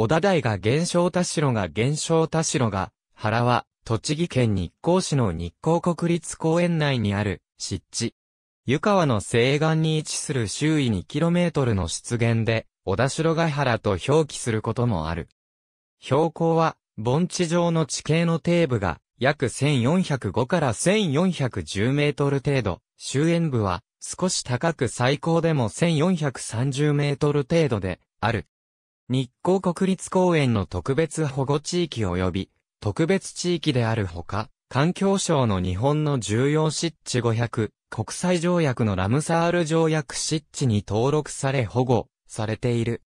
小田台が現象田代が現象田代が、原は、栃木県日光市の日光国立公園内にある、湿地。湯川の西岸に位置する周囲 2km の湿原で、小田代ヶ原と表記することもある。標高は、盆地上の地形の底部が、約1405から1410メートル程度、周辺部は、少し高く最高でも1430メートル程度で、ある。日光国立公園の特別保護地域及び特別地域であるほか、環境省の日本の重要湿地500、国際条約のラムサール条約湿地に登録され保護されている。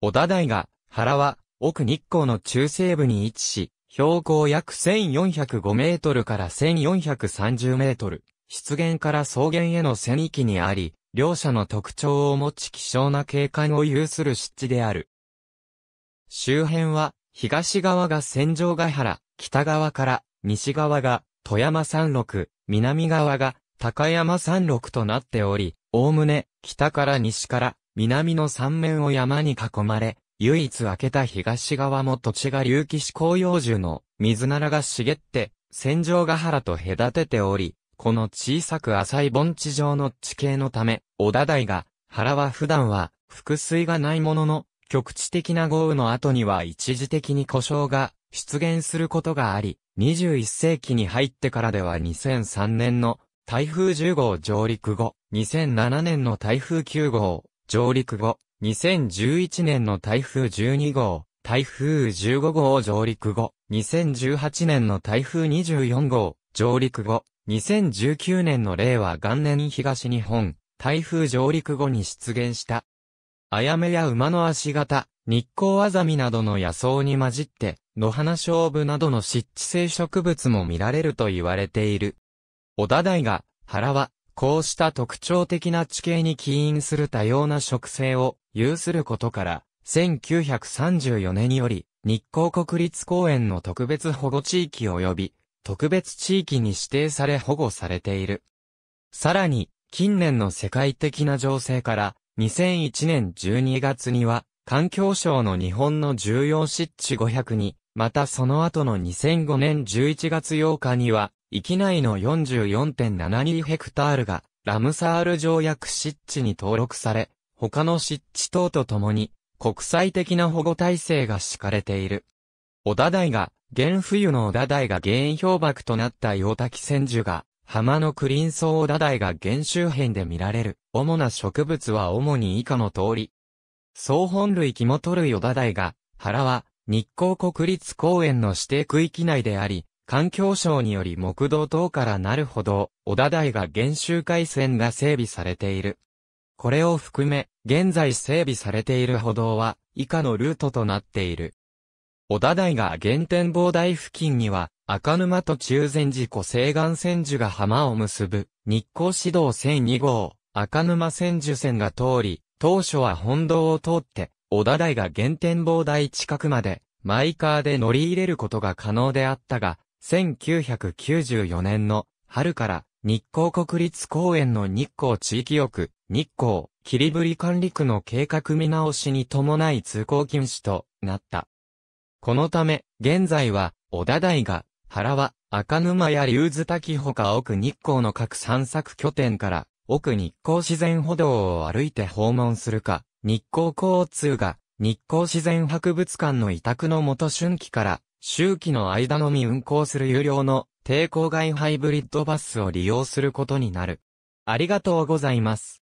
小田台が原は奥日光の中西部に位置し、標高約1405メートルから1430メートル、湿原から草原への線域にあり、両者の特徴を持ち希少な景観を有する湿地である。周辺は、東側が戦場ヶ原、北側から西側が富山山麓、南側が高山山麓となっており、おおむね北から西から南の三面を山に囲まれ、唯一開けた東側も土地が隆起し紅葉樹の水ならが茂って、戦場ヶ原と隔てており、この小さく浅い盆地上の地形のため、小田台が、原は普段は、腹水がないものの、局地的な豪雨の後には一時的に故障が出現することがあり、21世紀に入ってからでは2003年の台風10号上陸後、2007年の台風9号上陸後、2011年の台風12号、台風15号上陸後、2018年の台風24号上陸後、2019年の令和元年東日本、台風上陸後に出現したあやめや馬の足型、日光アザミなどの野草に混じって、野花勝負などの湿地性植物も見られると言われている。小田大が、原は、こうした特徴的な地形に起因する多様な植生を有することから、1934年より、日光国立公園の特別保護地域及び、特別地域に指定され保護されている。さらに、近年の世界的な情勢から、2001年12月には、環境省の日本の重要湿地500に、またその後の2005年11月8日には、域内の44.72ヘクタールが、ラムサール条約湿地に登録され、他の湿地等とともに、国際的な保護体制が敷かれている。小田台が、現冬の小田台が原因氷瀑となった洋滝千樹が、浜のクリンソウオダダイが原周辺で見られる。主な植物は主に以下の通り。総本類キモト類オダダイが、原は、日光国立公園の指定区域内であり、環境省により木道等からなるほど、オダダイが原周回線が整備されている。これを含め、現在整備されている歩道は、以下のルートとなっている。オダダイが原展望台付近には、赤沼と中禅寺湖西岸千住が浜を結ぶ、日光市道線2号、赤沼千住線が通り、当初は本堂を通って、小田台が原点望台近くまで、マイカーで乗り入れることが可能であったが、1994年の春から日光国立公園の日光地域翼、日光、霧り。管理区の計画見直しに伴い通行禁止となった。このため、現在は、小田台が原は、赤沼や竜津滝ほか奥日光の各散策拠点から、奥日光自然歩道を歩いて訪問するか、日光交通が、日光自然博物館の委託の元春季から、周期の間のみ運行する有料の、抵抗外ハイブリッドバスを利用することになる。ありがとうございます。